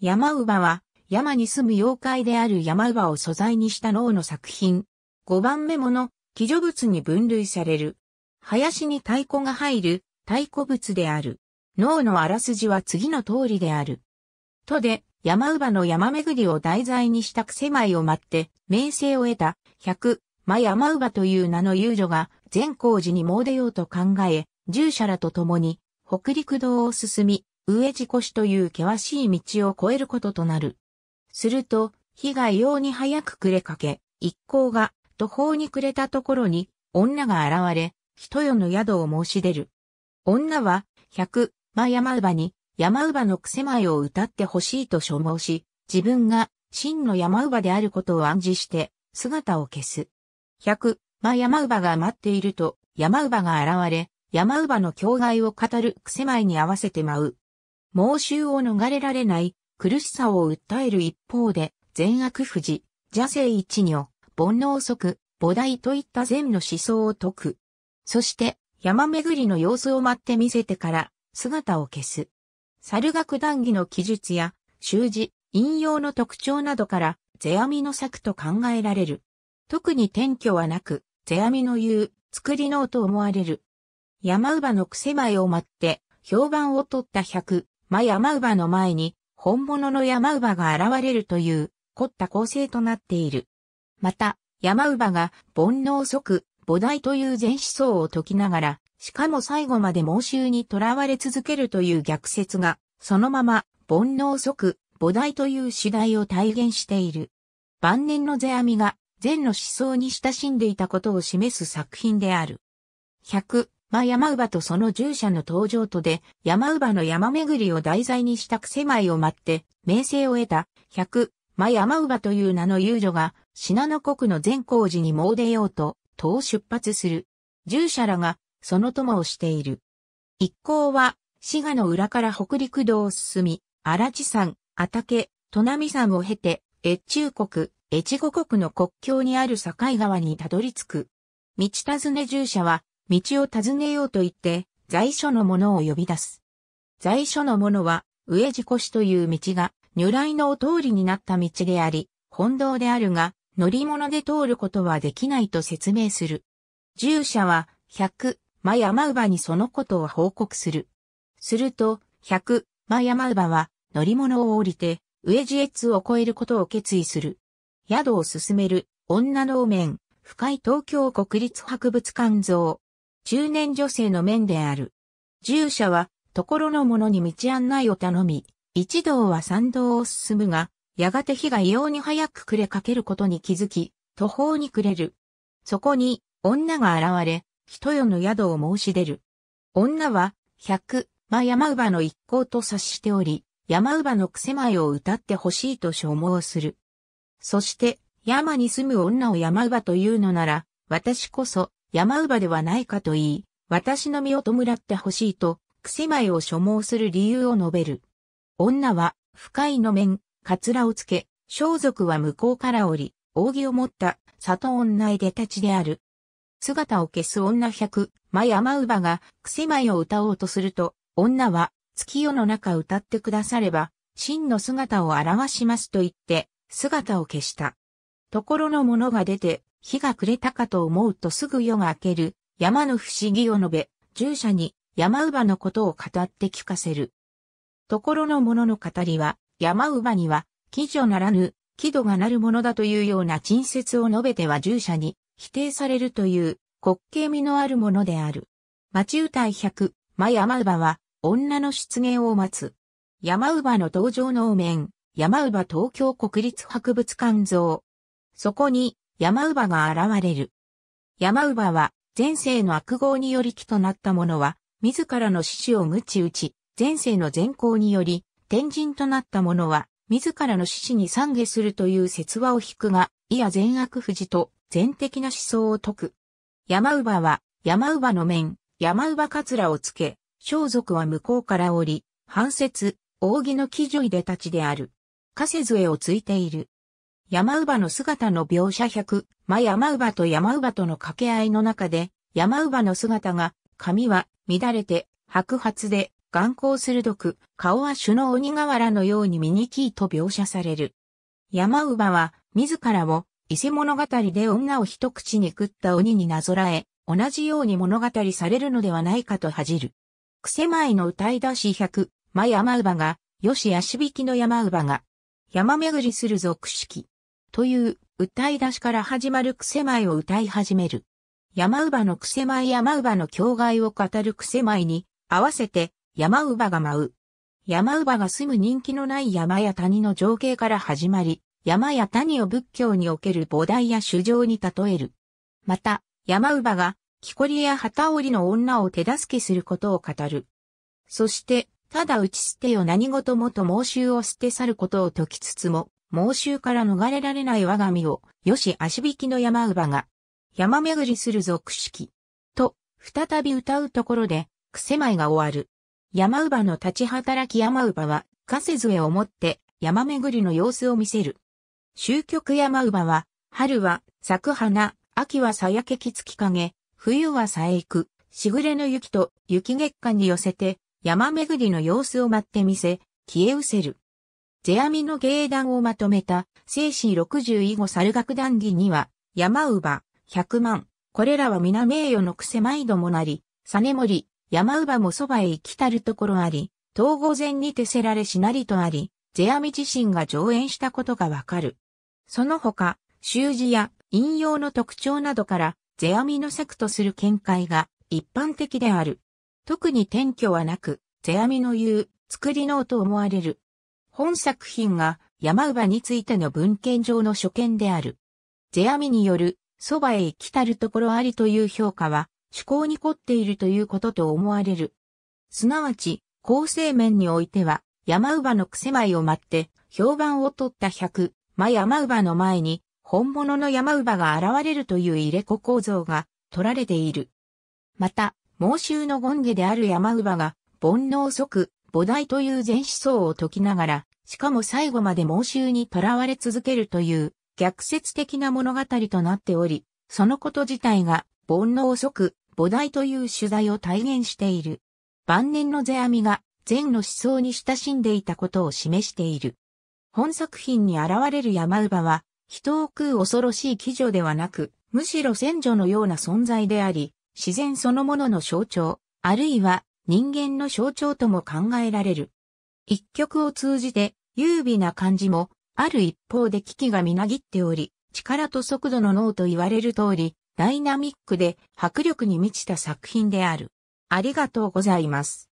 山馬は、山に住む妖怪である山馬を素材にした脳の作品。五番目もの、基女物に分類される。林に太鼓が入る、太鼓物である。脳のあらすじは次の通りである。とで、山馬の山巡りを題材にした癖舞を待って、名声を得た、百、ま山馬という名の遊女が、善光寺に詣でようと考え、従者らと共に、北陸道を進み、上地越という険しい道を越えることとなる。すると、日が異様に早く暮れかけ、一行が途方に暮れたところに、女が現れ、人よの宿を申し出る。女は、百、馬山馬に、山馬の癖前を歌ってほしいと所望し、自分が真の山馬であることを暗示して、姿を消す。百、馬山馬が待っていると、山馬が現れ、山馬の境外を語る癖前に合わせて舞う。猛襲を逃れられない苦しさを訴える一方で、善悪富士、邪性一女、煩悩即、菩提といった善の思想を説く。そして、山巡りの様子を待って見せてから、姿を消す。猿楽談義の記述や、習字、引用の特徴などから、世阿弥の策と考えられる。特に転居はなく、世阿弥の言う、作りのと思われる。山姥の癖前を待って、評判を取った百、マ山乳の前に本物の山乳が現れるという凝った構成となっている。また、山乳が煩悩即、菩提という全思想を解きながら、しかも最後まで盲衆に囚われ続けるという逆説が、そのまま煩悩即、菩提という主題を体現している。晩年の世阿弥が禅の思想に親しんでいたことを示す作品である。100、ま山乳とその従者の登場とで、山乳の山巡りを題材にした癖舞を待って、名声を得た、百、ま山乳という名の遊女が、信濃国の善光寺に詣でようと、戸を出発する。従者らが、その友をしている。一行は、滋賀の裏から北陸道を進み、荒地山、阿竹、砺波山を経て、越中国、越後国の国境にある境川にたどり着く。道尋ね従者は、道を尋ねようと言って、在所の者を呼び出す。在所の者は、上地越という道が、如来のお通りになった道であり、本道であるが、乗り物で通ることはできないと説明する。従者は、百、マヤマウバにそのことを報告する。すると、百、マヤマウバは、乗り物を降りて、上地越を越えることを決意する。宿を進める、女の面、深い東京国立博物館像、中年女性の面である。従者は、ところの者に道案内を頼み、一同は参道を進むが、やがて火が異様に早く暮れかけることに気づき、途方に暮れる。そこに、女が現れ、人よの宿を申し出る。女は、百、ま山乳の一行と察しており、山乳の癖前を歌ってほしいと消耗する。そして、山に住む女を山乳というのなら、私こそ、山乳母ではないかと言い、私の身を弔ってほしいと、癖前を所望する理由を述べる。女は、深いの面、かつらをつけ、装束は向こうから降り、扇を持った、里女へ出立ちである。姿を消す女百、ま山乳母が、癖前を歌おうとすると、女は、月夜の中歌ってくだされば、真の姿を表しますと言って、姿を消した。ところのものが出て、日が暮れたかと思うとすぐ夜が明ける、山の不思議を述べ、従者に山乳母のことを語って聞かせる。ところの者の語りは、山乳母には、貴女ならぬ、貴度がなるものだというような陳説を述べては従者に否定されるという滑稽味のあるものである。町歌百、ま山乳母は、女の出現を待つ。山乳母の登場の面、山乳母東京国立博物館像。そこに、山姥が現れる。山姥は、前世の悪号により木となった者は、自らの死を鞭打ち、前世の善行により、天人となった者は、自らの死に懺悔するという説話を引くが、いや善悪富士と、善的な思想を説く。山姥は、山姥の面、山姥かつらをつけ、装束は向こうから降り、反節、扇の木女いで立ちである。せ瀬杖をついている。山姥の姿の描写100、ま山姥と山姥との掛け合いの中で、山姥の姿が、髪は乱れて、白髪で、眼光鋭く、顔は種の鬼瓦のように醜いと描写される。山姥は、自らを、伊勢物語で女を一口に食った鬼になぞらえ、同じように物語されるのではないかと恥じる。癖前の歌い出し100、ま山姥が、よし足引きの山姥が、山巡りする俗式。という歌い出しから始まる癖舞を歌い始める。山乳母の癖舞山乳母の境外を語る癖舞に合わせて山乳母が舞う。山乳母が住む人気のない山や谷の情景から始まり、山や谷を仏教における菩提や衆生に例える。また、山乳母が木こりや旗織りの女を手助けすることを語る。そして、ただ打ち捨てよ何事もと猛衆を捨て去ることを説きつつも、猛襲から逃れられない我が身を、よし足引きの山姥が、山巡りする俗式。と、再び歌うところで、癖舞が終わる。山姥の立ち働き山姥は、かせずえをもって山巡りの様子を見せる。終局山姥は、春は咲く花、秋はさやけき月影、冬はさえいく、しぐれの雪と雪月間に寄せて、山巡りの様子を待ってみせ、消え失せる。世阿弥の芸談をまとめた、精神60以後猿楽談義には、山乳百万、これらは皆名誉の癖毎度もなり、実森、山乳もそばへ行きたるところあり、東御前にてせられしなりとあり、世阿弥自身が上演したことがわかる。その他、習字や引用の特徴などから、世阿弥の作とする見解が一般的である。特に転居はなく、世阿弥の言う、作りのうと思われる、本作品が山姥についての文献上の所見である。世阿弥による、そばへ行きたるところありという評価は、趣向に凝っているということと思われる。すなわち、構成面においては、山姥の癖前を待って、評判を取った百、ま山姥の前に、本物の山姥が現れるという入れ子構造が取られている。また、猛衆の権下である山姥が、煩悩即、菩提という前思想を解きながら、しかも最後まで猛衆に囚われ続けるという逆説的な物語となっており、そのこと自体が煩悩即菩提という取材を体現している。晩年の世阿弥が禅の思想に親しんでいたことを示している。本作品に現れる山姥は、人を食う恐ろしい奇女ではなく、むしろ先女のような存在であり、自然そのものの象徴、あるいは人間の象徴とも考えられる。一曲を通じて優美な感じも、ある一方で危機がみなぎっており、力と速度の脳と言われる通り、ダイナミックで迫力に満ちた作品である。ありがとうございます。